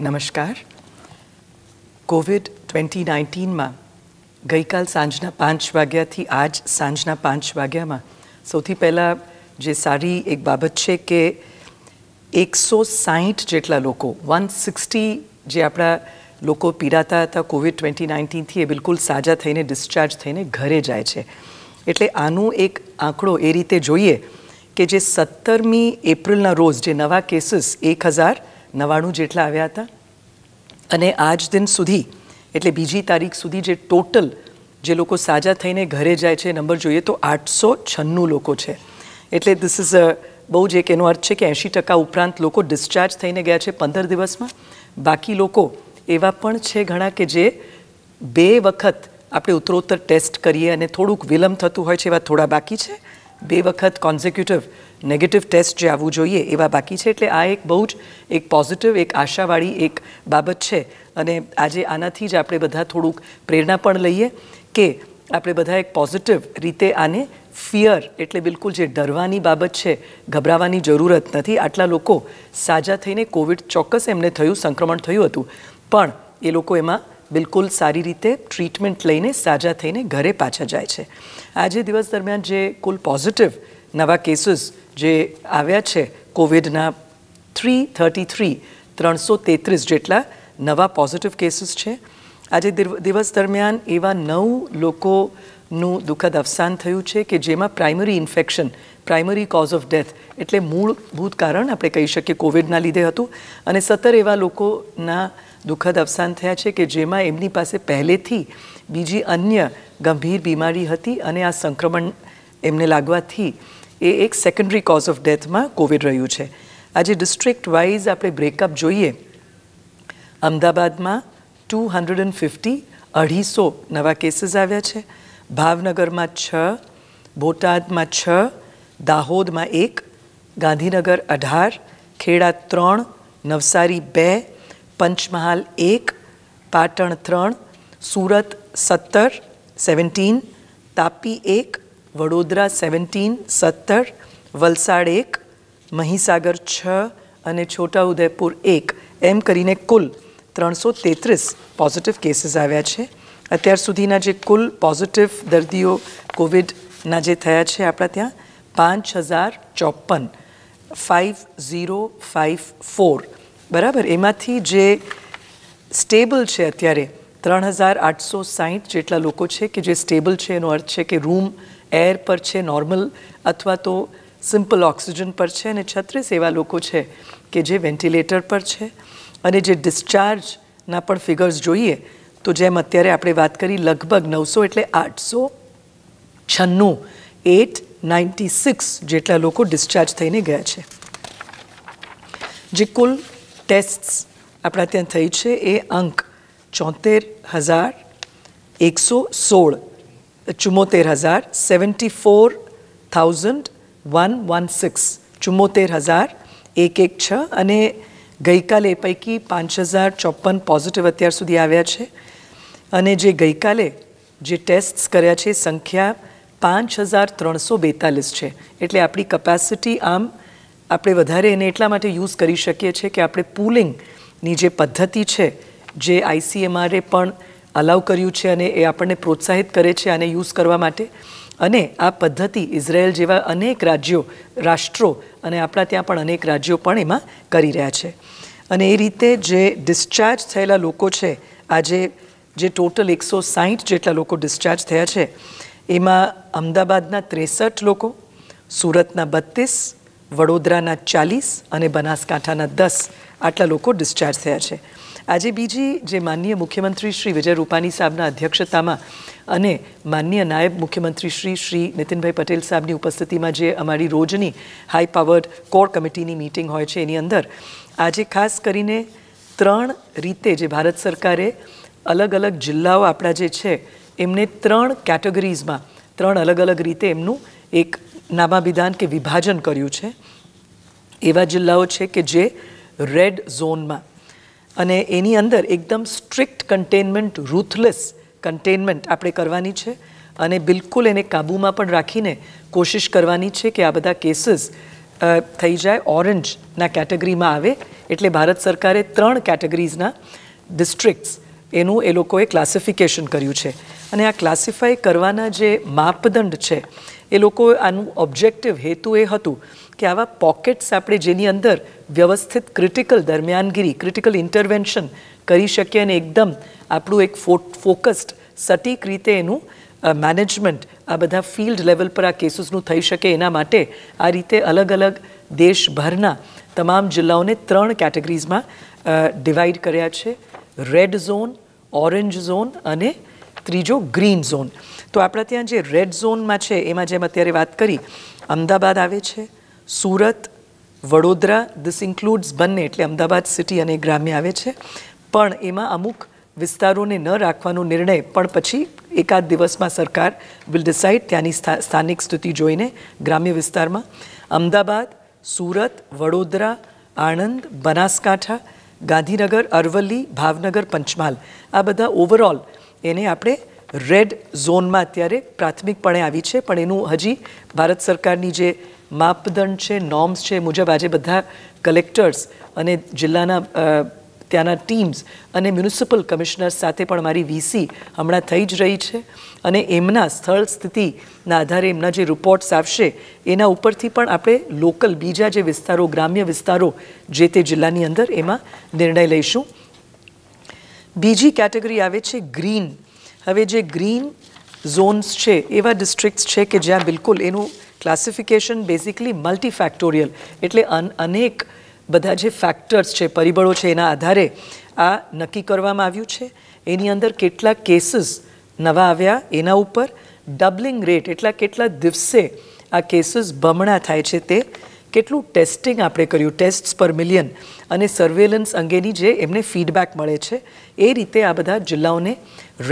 નમસ્કાર Covid twenty નાઇન્ટીનમાં ગઈકાલ સાંજના પાંચ વાગ્યાથી આજ સાંજના પાંચ વાગ્યામાં સૌથી પહેલાં જે સારી એક બાબત છે કે એકસો સાહીઠ જેટલા લોકો વન સિક્સટી જે આપણા લોકો પીડાતા હતા કોવિડ ટ્વેન્ટી નાઇન્ટીનથી એ બિલકુલ સાજા થઈને ડિસ્ચાર્જ થઈને ઘરે જાય છે એટલે આનું એક આંકડો એ રીતે જોઈએ કે જે સત્તરમી એપ્રિલના રોજ જે નવા કેસીસ એક હજાર નવાણું જેટલા આવ્યા હતા અને આજ દિન સુધી એટલે બીજી તારીખ સુધી જે ટોટલ જે લોકો સાજા થઈને ઘરે જાય છે નંબર જોઈએ તો આઠસો છન્નું લોકો છે એટલે ધીસ ઇઝ અ બહુ જ એક એનો અર્થ છે કે એંશી ટકા ઉપરાંત લોકો ડિસ્ચાર્જ થઈને ગયા છે પંદર દિવસમાં બાકી લોકો એવા પણ છે ઘણા કે જે બે વખત આપણે ઉત્તરોત્તર ટેસ્ટ કરીએ અને થોડુંક વિલંબ થતું હોય છે એવા થોડા બાકી છે બે વખત કોન્ઝિક્યુટિવ નેગેટિવ ટેસ્ટ જે આવવું જોઈએ એવા બાકી છે એટલે આ એક બહુ જ એક પોઝિટિવ એક આશાવાળી એક બાબત છે અને આજે આનાથી જ આપણે બધા થોડુંક પ્રેરણા પણ લઈએ કે આપણે બધા એક પોઝિટિવ રીતે આને ફિયર એટલે બિલકુલ જે ડરવાની બાબત છે ગભરાવાની જરૂરત નથી આટલા લોકો સાજા થઈને કોવિડ ચોક્કસ એમને થયું સંક્રમણ થયું હતું પણ એ લોકો એમાં બિલકુલ સારી રીતે ટ્રીટમેન્ટ લઈને સાજા થઈને ઘરે પાછા જાય છે આજે દિવસ દરમિયાન જે કુલ પોઝિટિવ નવા કેસીસ જે આવ્યા છે કોવિડના થ્રી થર્ટી થ્રી ત્રણસો તેત્રીસ જેટલા નવા પોઝિટિવ કેસીસ છે આજે દિવસ દરમિયાન એવા નવ લોકો નું દુઃખદ અવસાન થયું છે કે જેમાં primary infection primary cause of death એટલે મૂળભૂત કારણ આપણે કહી શકીએ કોવિડના લીધે હતું અને સત્તર એવા લોકોના દુઃખદ અવસાન થયા છે કે જેમાં એમની પાસે પહેલેથી બીજી અન્ય ગંભીર બીમારી હતી અને આ સંક્રમણ એમને લાગવાથી એ એક સેકન્ડરી કોઝ ઓફ ડેથમાં કોવિડ રહ્યું છે આજે ડિસ્ટ્રિક્ટ વાઇઝ આપણે બ્રેકઅપ જોઈએ અમદાવાદમાં ટુ હંડ્રેડ એન્ડ ફિફ્ટી અઢીસો નવા કેસીસ આવ્યા છે ભાવનગરમાં છ બોટાદમાં છ દાહોદમાં એક ગાંધીનગર અઢાર ખેડા ત્રણ નવસારી બે પંચમહાલ એક પાટણ ત્રણ સુરત સત્તર સેવન્ટીન તાપી એક વડોદરા સેવન્ટીન સત્તર વલસાડ એક મહીસાગર છ અને છોટાઉદેપુર એક એમ કરીને કુલ ત્રણસો તેત્રીસ પોઝિટિવ કેસીસ આવ્યા છે અત્યાર સુધીના જે કુલ પોઝિટિવ દર્દીઓ કોવિડના જે થયા છે આપણા ત્યાં પાંચ હજાર ચોપન ફાઇવ ઝીરો ફાઇવ ફોર બરાબર એમાંથી જે સ્ટેબલ છે અત્યારે ત્રણ હજાર આઠસો સાહીઠ જેટલા લોકો છે કે જે સ્ટેબલ છે એનો અર્થ છે કે રૂમ એર પર છે નોર્મલ અથવા તો સિમ્પલ ઓક્સિજન પર છે અને છત્રીસ એવા લોકો છે કે જે વેન્ટિલેટર પર છે અને જે ડિસ્ચાર્જના પણ ફિગર્સ જોઈએ તો જેમ અત્યારે આપણે વાત કરી લગભગ નવસો એટલે આઠસો છન્નું એટ નાઇન્ટી સિક્સ જેટલા લોકો ડિસ્ચાર્જ થઈને ગયા છે જે કુલ ટેસ્ટ આપણા ત્યાં થઈ છે એ અંક ચોતેર હજાર એકસો સોળ ચુમ્મોતેર હજાર seventy four thousand one one six ચુમ્મોતેર હજાર એક એક છ અને ગઈકાલે પૈકી પાંચ હજાર ચોપન પોઝિટિવ અત્યાર સુધી આવ્યા છે અને જે ગઈકાલે જે ટેસ્ટ્સ કર્યા છે સંખ્યા પાંચ હજાર ત્રણસો બેતાલીસ છે એટલે આપણી કપેસિટી આમ આપણે વધારે એને એટલા માટે યુઝ કરી શકીએ છીએ કે આપણે પુલિંગની જે પદ્ધતિ છે જે આઈસીએમઆરે પણ અલાઉ કર્યું છે અને એ આપણને પ્રોત્સાહિત કરે છે આને યુઝ કરવા માટે અને આ પદ્ધતિ ઇઝરાયલ જેવા અનેક રાજ્યો રાષ્ટ્રો અને આપણા ત્યાં પણ અનેક રાજ્યો પણ એમાં કરી રહ્યા છે અને એ રીતે જે ડિસ્ચાર્જ થયેલા લોકો છે આજે જે ટોટલ એકસો સાહીઠ જેટલા લોકો ડિસ્ચાર્જ થયા છે એમાં અમદાવાદના ત્રેસઠ લોકો સુરતના બત્રીસ વડોદરાના ચાલીસ અને બનાસકાંઠાના દસ આટલા લોકો ડિસ્ચાર્જ થયા છે આજે બીજી જે માનનીય મુખ્યમંત્રી શ્રી વિજય રૂપાણી સાહેબના અધ્યક્ષતામાં અને માનનીય નાયબ મુખ્યમંત્રી શ્રી શ્રી નીતિનભાઈ પટેલ સાહેબની ઉપસ્થિતિમાં જે અમારી રોજની હાઈ પાવર્ડ કોર કમિટીની મિટિંગ હોય છે એની અંદર આજે ખાસ કરીને ત્રણ રીતે જે ભારત સરકારે અલગ અલગ જિલ્લાઓ આપણા જે છે એમને ત્રણ કેટેગરીઝમાં ત્રણ અલગ અલગ રીતે એમનું એક નામાભિધાન કે વિભાજન કર્યું છે એવા જિલ્લાઓ છે કે જે રેડ ઝોનમાં અને એની અંદર એકદમ સ્ટ્રિક્ટ કન્ટેનમેન્ટ રૂથલેસ કન્ટેનમેન્ટ આપણે કરવાની છે અને બિલકુલ એને કાબૂમાં પણ રાખીને કોશિશ કરવાની છે કે આ બધા કેસીસ થઈ જાય ઓરેન્જના કેટેગરીમાં આવે એટલે ભારત સરકારે ત્રણ કેટેગરીઝના ડિસ્ટ્રિક્ટ્સ એનું એ લોકોએ ક્લાસિફિકેશન કર્યું છે અને આ ક્લાસિફાય કરવાના જે માપદંડ છે એ લોકો આનું ઓબ્જેક્ટિવ હેતુ એ હતું કે આવા પોકેટ્સ આપણે જેની અંદર વ્યવસ્થિત ક્રિટિકલ દરમિયાનગીરી ક્રિટિકલ ઇન્ટરવેન્શન કરી શકીએ અને એકદમ આપણું એક ફોકસ્ડ સટીક રીતે એનું મેનેજમેન્ટ આ બધા ફિલ્ડ લેવલ પર આ કેસીસનું થઈ શકે એના માટે આ રીતે અલગ અલગ દેશભરના તમામ જિલ્લાઓને ત્રણ કેટેગરીઝમાં ડિવાઈડ કર્યા છે રેડ ઝોન ઓરેન્જ ઝોન અને ત્રીજો ગ્રીન ઝોન તો આપણા ત્યાં જે રેડ ઝોનમાં છે એમાં જેમ અત્યારે વાત કરી અમદાવાદ આવે છે સુરત વડોદરા ધીસ ઇન્ક્લુડ્સ બંને એટલે અમદાવાદ સિટી અને ગ્રામ્ય આવે છે પણ એમાં અમુક વિસ્તારોને ન રાખવાનો નિર્ણય પણ પછી એકાદ દિવસમાં સરકાર વિલ ડિસાઇડ ત્યાંની સ્થાનિક સ્થિતિ જોઈને ગ્રામ્ય વિસ્તારમાં અમદાવાદ સુરત વડોદરા આણંદ બનાસકાંઠા ગાંધીનગર અરવલ્લી ભાવનગર પંચમહાલ આ બધા ઓવરઓલ એને આપણે રેડ ઝોનમાં અત્યારે પ્રાથમિકપણે આવી છે પણ એનું હજી ભારત સરકારની જે માપદંડ છે નોર્મ્સ છે મુજબ આજે બધા કલેક્ટર્સ અને જિલ્લાના ત્યાંના ટીમ્સ અને મ્યુનિસિપલ કમિશનર સાથે પણ મારી વીસી હમણાં થઈ જ રહી છે અને એમના સ્થળ સ્થિતિના આધારે એમના જે રિપોર્ટ્સ આવશે એના ઉપરથી પણ આપણે લોકલ બીજા જે વિસ્તારો ગ્રામ્ય વિસ્તારો જે તે જિલ્લાની અંદર એમાં નિર્ણય લઈશું બીજી કેટેગરી આવે છે ગ્રીન હવે જે ગ્રીન ઝોન્સ છે એવા ડિસ્ટ્રિક્ટ્સ છે કે જ્યાં બિલકુલ એનું ક્લાસિફિકેશન બેઝિકલી મલ્ટીફેક્ટોરિયલ એટલે અનેક બધા જે ફેક્ટર્સ છે પરિબળો છે એના આધારે આ નક્કી કરવામાં આવ્યું છે એની અંદર કેટલા કેસીસ નવા આવ્યા એના ઉપર ડબલિંગ રેટ એટલા કેટલા દિવસે આ કેસીસ બમણા થાય છે તે કેટલું ટેસ્ટિંગ આપણે કર્યું ટેસ્ટ પર મિલિયન અને સર્વેલન્સ અંગેની જે એમને ફીડબેક મળે છે એ રીતે આ બધા જિલ્લાઓને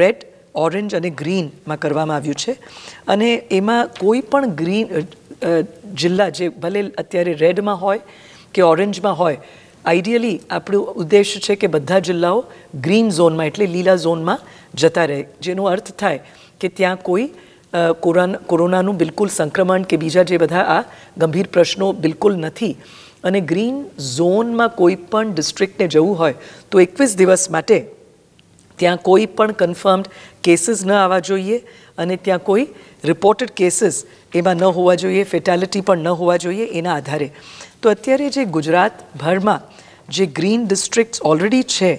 રેડ ઓરેન્જ અને ગ્રીનમાં કરવામાં આવ્યું છે અને એમાં કોઈ પણ ગ્રીન જિલ્લા જે ભલે અત્યારે રેડમાં હોય કે ઓરેન્જમાં હોય આઈડિયલી આપણું ઉદ્દેશ છે કે બધા જિલ્લાઓ ગ્રીન ઝોનમાં એટલે લીલા ઝોનમાં જતા રહે જેનો અર્થ થાય કે ત્યાં કોઈ કોરોનાનું બિલકુલ સંક્રમણ કે બીજા જે બધા આ ગંભીર પ્રશ્નો બિલકુલ નથી અને ગ્રીન ઝોનમાં કોઈ પણ ડિસ્ટ્રિક્ટને જવું હોય તો એકવીસ દિવસ માટે ત્યાં કોઈ પણ કન્ફર્મ્ડ કેસીસ ન આવવા જોઈએ અને ત્યાં કોઈ રિપોર્ટેડ કેસીસ એમાં ન હોવા જોઈએ ફેટાલિટી પણ ન હોવા જોઈએ એના આધારે તો અત્યારે જે ગુજરાતભરમાં જે ગ્રીન ડિસ્ટ્રિક્ટ્સ ઓલરેડી છે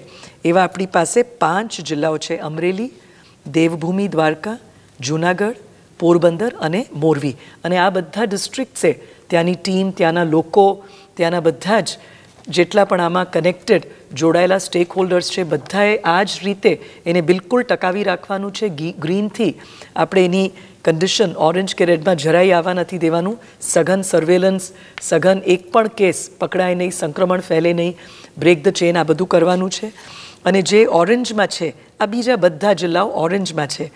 એવા આપણી પાસે પાંચ જિલ્લાઓ છે અમરેલી દેવભૂમિ દ્વારકા જૂનાગઢ પોરબંદર અને મોરવી અને આ બધા ડિસ્ટ્રિક્ટ્સે ત્યાંની ટીમ ત્યાંના લોકો ત્યાંના બધા જ જેટલા પણ આમાં કનેક્ટેડ જોડાયેલા સ્ટેક હોલ્ડર્સ છે બધાએ આ જ રીતે એને બિલકુલ ટકાવી રાખવાનું છે ગ્રીનથી આપણે એની કન્ડિશન ઓરેન્જ કે રેડમાં જરાય આવવા નથી દેવાનું સઘન સર્વેલન્સ સઘન એક પણ કેસ પકડાય નહીં સંક્રમણ ફેલે નહીં બ્રેક ધ ચેન આ બધું કરવાનું છે અને જે ઓરેન્જમાં છે આ બીજા બધા જિલ્લાઓ ઓરેન્જમાં છે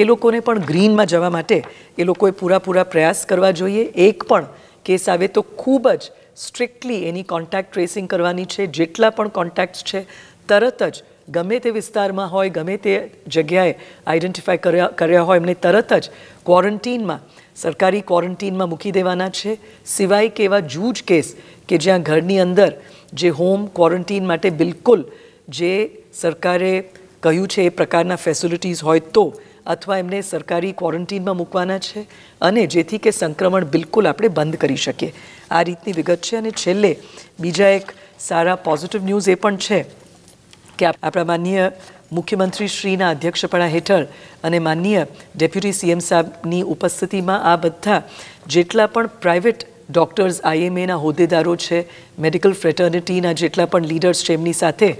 એ લોકોને પણ ગ્રીનમાં જવા માટે એ લોકોએ પૂરા પ્રયાસ કરવા જોઈએ એક પણ કેસ આવે તો ખૂબ જ સ્ટ્રિક્ટલી એની કોન્ટેક્ટ ટ્રેસિંગ કરવાની છે જેટલા પણ કોન્ટેક્ટ્સ છે તરત જ ગમે તે વિસ્તારમાં હોય ગમે તે જગ્યાએ આઈડેન્ટિફાય કર્યા કર્યા હોય એમને તરત જ ક્વોરન્ટીનમાં સરકારી ક્વોરન્ટીનમાં મૂકી દેવાના છે સિવાય કે એવા જૂજ કેસ કે જ્યાં ઘરની અંદર જે હોમ ક્વોરન્ટીન માટે બિલકુલ જે સરકારે કહ્યું છે એ પ્રકારના ફેસિલિટીઝ હોય તો અથવા એમને સરકારી ક્વોરન્ટીનમાં મૂકવાના છે અને જેથી કે સંક્રમણ બિલકુલ આપણે બંધ કરી શકીએ આ રીતની વિગત છે અને છેલ્લે બીજા એક સારા પોઝિટિવ ન્યૂઝ એ પણ છે કે આપણા માનનીય મુખ્યમંત્રી શ્રીના અધ્યક્ષપણા હેઠળ અને માનનીય ડેપ્યુટી સીએમ સાહેબની ઉપસ્થિતિમાં આ બધા જેટલા પણ પ્રાઇવેટ ડૉક્ટર્સ આઈએમએના હોદ્દેદારો છે મેડિકલ ફ્રેટર્નિટીના જેટલા પણ લીડર્સ છે એમની સાથે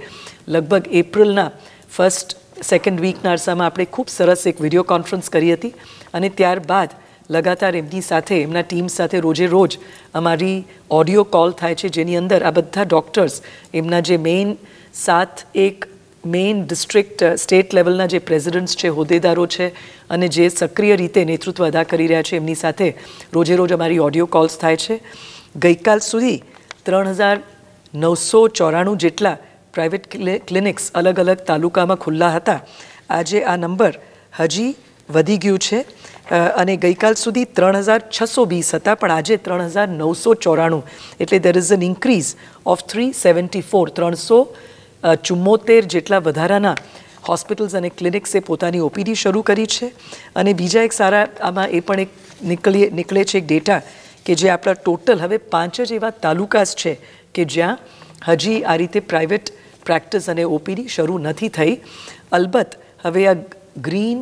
લગભગ એપ્રિલના ફર્સ્ટ સેકન્ડ વીક નારસામાં આપણે ખૂબ સરસ એક વિડીયો કોન્ફરન્સ કરી હતી અને ત્યારબાદ લગાતાર એમની સાથે એમના ટીમ સાથે રોજે રોજ અમારી ઓડિયો કોલ થાય છે જેની અંદર આ બધા ડૉક્ટર્સ એમના જે મેઇન સાત એક મેઇન ડિસ્ટ્રિક્ટ સ્ટેટ લેવલના જે પ્રેસિડેન્ટ્સ છે હોદ્દેદારો છે અને જે સક્રિય રીતે નેતૃત્વ અદા કરી રહ્યા છે એમની સાથે રોજે રોજ અમારી ઓડિયો કોલ્સ થાય છે ગઈકાલ સુધી ત્રણ હજાર નવસો ચોરાણું જેટલા પ્રાઇવેટ ક્લિનિક્સ અલગ અલગ તાલુકામાં ખુલ્લા હતા આજે આ નંબર હજી વધી ગયું છે અને ગઈકાલ સુધી ત્રણ હજાર છસો વીસ હતા પણ આજે ત્રણ હજાર નવસો ચોરાણું એટલે there is an increase of three seventy four ત્રણસો ચુમ્મોતેર જેટલા વધારાના હોસ્પિટલ્સ અને ક્લિનિક્સે પોતાની ઓપીડી શરૂ કરી છે અને બીજા એક સારા આમાં એ પણ એક નીકળીએ નીકળે છે એક ડેટા કે જે આપણા ટોટલ હવે પાંચ જ એવા તાલુકાસ છે કે જ્યાં હજી આ રીતે પ્રાઇવેટ પ્રેક્ટિસ અને ઓપીડી શરૂ નથી થઈ અલબત્ત હવે આ ગ્રીન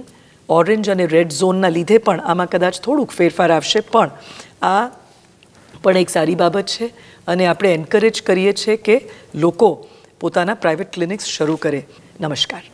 ઓરેન્જ અને રેડ ઝોનના લીધે પણ આમાં કદાચ થોડુંક ફેરફાર આવશે પણ આ પણ એક સારી બાબત છે અને આપણે એન્કરેજ કરીએ છીએ કે લોકો પોતાના પ્રાઇવેટ ક્લિનિક્સ શરૂ કરે નમસ્કાર